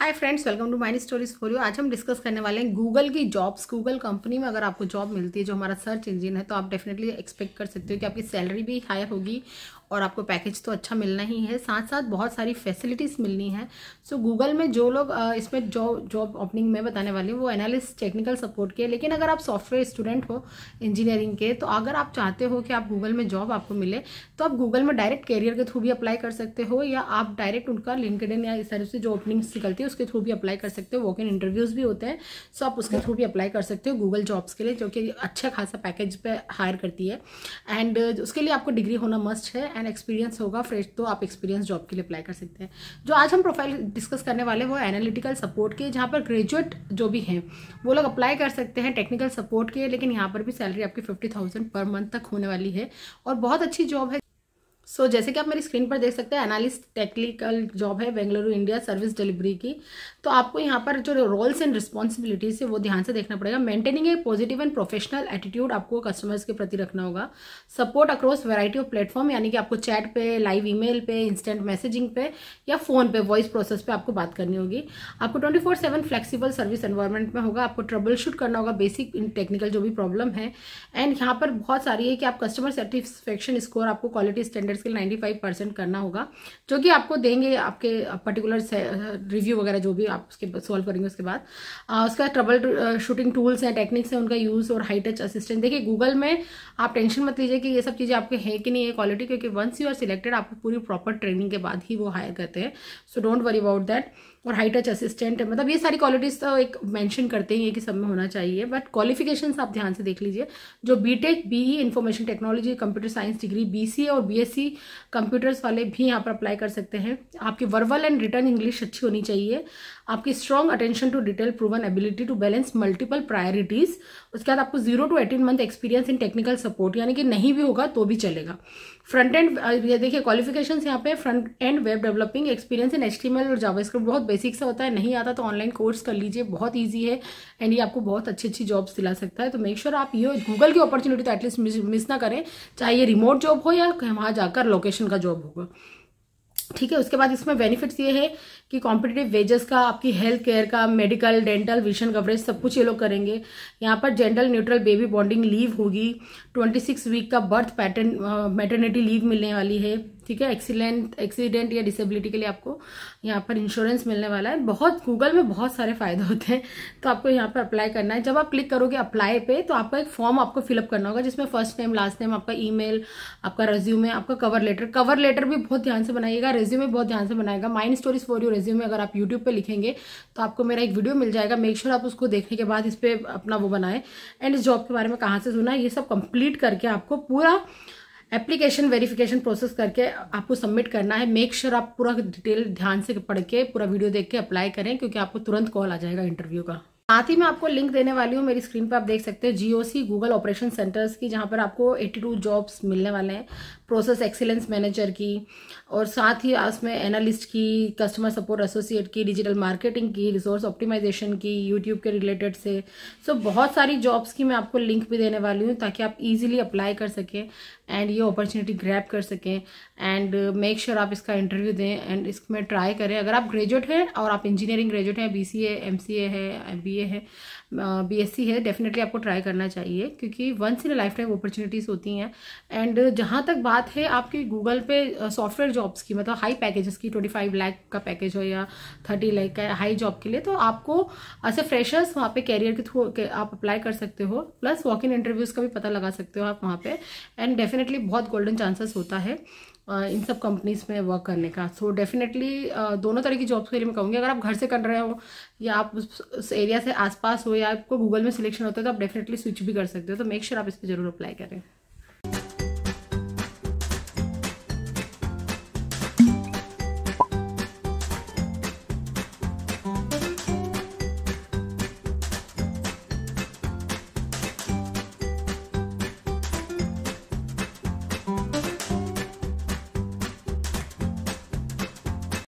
hi friends welcome to mini stories for you आज हम discuss करने वाले हैं गूगल की जॉब्स गूगल कंपनी में अगर आपको जॉब मिलती है जो हमारा सर्च इंजन है तो आप डेफिनेटली एक्सपेक्ट कर सकते हो कि आपकी सैलरी भी हाई होगी और आपको पैकेज तो अच्छा मिलना ही है साथ साथ बहुत सारी फैसिलिटीज़ मिलनी है सो so, गूगल में जो लोग इसमें जॉब जॉब ओपनिंग में बताने वाली हूँ वो एनालिस्ट टेक्निकल सपोर्ट के लेकिन अगर आप सॉफ्टवेयर स्टूडेंट हो इंजीनियरिंग के तो अगर आप चाहते हो कि आप गूगल में जॉब आपको मिले तो आप गूगल में डायरेक्ट कैरियर के थ्रू भी अप्लाई कर सकते हो या आप डायरेक्ट उनका लिंकड या इस तरह से जो ओपनिंग्स निकलती है है उसके थ्रू भी अप्लाई कर सकते हो वॉक इन इंटरव्यूज़ भी होते हैं सो आप उसके थ्रू भी अप्लाई कर सकते हो गूगल जॉब्स के लिए जो कि अच्छा खासा पैकेज पे हायर करती है एंड uh, उसके लिए आपको डिग्री होना मस्ट है एंड एक्सपीरियंस होगा फ्रेश तो आप एक्सपीरियंस जॉब के लिए अप्लाई कर सकते हैं जो आज हम प्रोफाइल डिस्कस करने वाले वो एनालिटिकल सपोर्ट के जहाँ पर ग्रेजुएट जो भी हैं वो लोग अप्लाई कर सकते हैं टेक्निकल सपोर्ट के लेकिन यहाँ पर भी सैलरी आपकी फिफ्टी थाउजेंड पर मंथ तक होने वाली है और बहुत अच्छी जॉब है सो so, जैसे कि आप मेरी स्क्रीन पर देख सकते हैं एनालिस्ट टेक्निकल जॉब है बेंगलुरु इंडिया सर्विस डिलीवरी की तो आपको यहाँ पर जो रोल्स एंड रिस्पॉन्सिबिलिटीज है वो ध्यान से देखना पड़ेगा maintaining a positive and professional attitude आपको कस्टमर्स के प्रति रखना होगा support across variety of platform यानी कि आपको चैट पे लाइव ई पे इंस्टेंट मैसेजिंग पे या फोन पे वॉइस प्रोसेस पे आपको बात करनी होगी आपको twenty four seven flexible service environment में होगा आपको ट्रबल शूट करना होगा बेसिक टेक्निकल जो भी प्रॉब्लम है एंड यहाँ पर बहुत सारी है कि आप कस्टमर सेटिस्फेक्शन स्कोर आपको quality standard hundred skill ninety five percent करना होगा जो कि आपको देंगे आपके पर्टिकुलर रिव्यू वगैरह जो भी आप उसके सॉल्व करेंगे उसके बाद आ, उसका ट्रबल शूटिंग टूल्स हैं टेक्निक्स हैं उनका यूज़ और हाई टच असिस्टेंट देखिए गूगल में आप टेंशन मत लीजिए कि ये सब चीज़ें आपके हैं कि नहीं है क्वालिटी क्योंकि वंस यू आर सिलेक्टेड आपको पूरी प्रॉपर ट्रेनिंग के बाद ही वो हायर करते हैं so don't worry about that और हाई टच असिस्टेंट है मतलब ये सारी क्वालिटीज़ तो एक मेंशन करते ही है कि सब में होना चाहिए बट क्वालिफिकेशंस आप ध्यान से देख लीजिए जो B tech B E information technology computer science degree B C और बीएससी सी कंप्यूटर्स वाले भी यहाँ पर अप्लाई कर सकते हैं आपकी वर्बल एंड रिटर्न इंग्लिश अच्छी होनी चाहिए आपकी strong attention to detail proven ability to balance multiple priorities उसके बाद आपको zero to eighteen month experience in technical support यानी कि नहीं भी होगा तो भी चलेगा फ्रंट एंड देखिए क्वालिफिकेशन यहाँ पे front end web developing experience in H और जावास्क्रिप्ट बहुत बेसिक सा होता है नहीं आता तो ऑनलाइन कोर्स कर लीजिए बहुत ईजी है एंड ये आपको बहुत अच्छी अच्छी जॉब्स दिला सकता है तो मेक श्योर sure आप ये गूगल की अपॉर्चुनिटी तो एटलीस्ट मिस ना करें चाहे ये रिमोट जॉब हो या वहाँ जाकर लोकेशन का जॉब होगा ठीक है उसके बाद इसमें बेनिफिट्स ये है कि कॉम्पिटेटिव वेजेस का आपकी हेल्थ केयर का मेडिकल डेंटल विशन कवरेज सब कुछ ये लोग करेंगे यहाँ पर gender neutral baby bonding leave होगी 26 वीक का बर्थ पैटर्न मेटर्निटी लीव मिलने वाली है ठीक है एक्सीडेंट एक्सीडेंट या डिसेबिलिटी के लिए आपको यहाँ पर इंश्योरेंस मिलने वाला है बहुत गूगल में बहुत सारे फायदे होते हैं तो आपको यहाँ पर अप्लाई करना है जब आप क्लिक करोगे अप्लाई पे तो आपका एक फॉर्म आपको फिलअप करना होगा जिसमें फर्स्ट नेम लास्ट नेम आपका ईमेल आपका रेज्यूमे आपका कवर लेटर कवर लेटर भी बहुत ध्यान से बनाइएगा रेज्यूमे बहुत ध्यान से बनाएगा mind stories for you resume अगर आप यूट्यूब पर लिखेंगे तो आपको मेरा एक वीडियो मिल जाएगा मेक श्योर आप उसको देखने के बाद इस पर अपना वो बनाए एंड इस जॉब के बारे में कहाँ से सुना ये सब कंप्लीट करके आपको पूरा एप्लीकेशन वेरिफिकेशन प्रोसेस करके आपको सबमिट करना है मेक श्योर sure आप पूरा डिटेल ध्यान से पढ़ के पूरा वीडियो देख के अप्लाई करें क्योंकि आपको तुरंत कॉल आ जाएगा इंटरव्यू का साथ ही मैं आपको लिंक देने वाली हूँ मेरी स्क्रीन पर आप देख सकते हैं जीओसी गूगल ऑपरेशन सेंटर्स की जहाँ पर आपको 82 जॉब्स मिलने वाले हैं प्रोसेस एक्सीलेंस मैनेजर की और साथ ही उसमें एनालिस्ट की कस्टमर सपोर्ट एसोसिएट की डिजिटल मार्केटिंग की रिसोर्स ऑप्टिमाइजेशन की यूट्यूब के रिलेटेड से सो so, बहुत सारी जॉब्स की मैं आपको लिंक भी देने वाली हूँ ताकि आप इजीली अप्लाई कर सकें एंड ये अपॉर्चुनिटी ग्रैप कर सकें एंड मेक श्योर आप इसका इंटरव्यू दें एंड इसमें ट्राई करें अगर आप ग्रेजुएट हैं और आप इंजीनियरिंग ग्रेजुएट हैं बी सी है एम सी ए है बी ए है बी एस सी है डेफिनेटली आपको ट्राई करना चाहिए क्योंकि once in lifetime opportunities होती हैं एंड जहाँ तक बात बात है आपकी गूगल पे सॉफ्टवेयर जॉब्स की मतलब हाई पैकेजेस की ट्वेंटी फाइव लाख का पैकेज हो या थर्टी लाख का हाई जॉब के लिए तो आपको ऐसे फ्रेशर्स वहाँ पे कैरियर के थ्रू आप अप्लाई कर सकते हो प्लस वॉक इन इंटरव्यूज़ का भी पता लगा सकते हो आप वहाँ पे एंड डेफिनेटली बहुत गोल्डन चांसेस होता है इन सब कंपनीज में वर्क करने का सो so डेफिनेटली दोनों तरह की जॉब्स के लिए मैं कहूँगी अगर आप घर से कर रहे हो या आप उस एरिया से आसपास हो या आपको गूगल में सिलेक्शन होता है तो आप डेफिनेटली स्विच भी कर सकते हो तो मेक श्योर sure आप इस पर जरूर अप्लाई करें